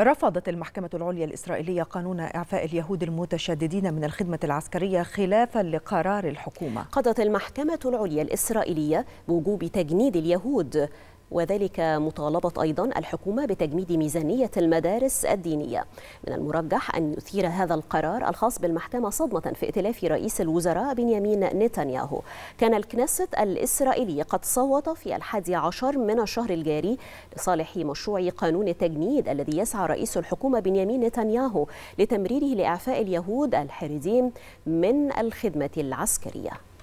رفضت المحكمة العليا الإسرائيلية قانون إعفاء اليهود المتشددين من الخدمة العسكرية خلافا لقرار الحكومة قضت المحكمة العليا الإسرائيلية بوجوب تجنيد اليهود وذلك مطالبة أيضا الحكومة بتجميد ميزانية المدارس الدينية من المرجح أن يثير هذا القرار الخاص بالمحكمة صدمة في ائتلاف رئيس الوزراء بنيامين نتنياهو كان الكنيست الإسرائيلي قد صوت في الحادي عشر من الشهر الجاري لصالح مشروع قانون التجميد الذي يسعى رئيس الحكومة بنيامين نتنياهو لتمريره لإعفاء اليهود الحاردين من الخدمة العسكرية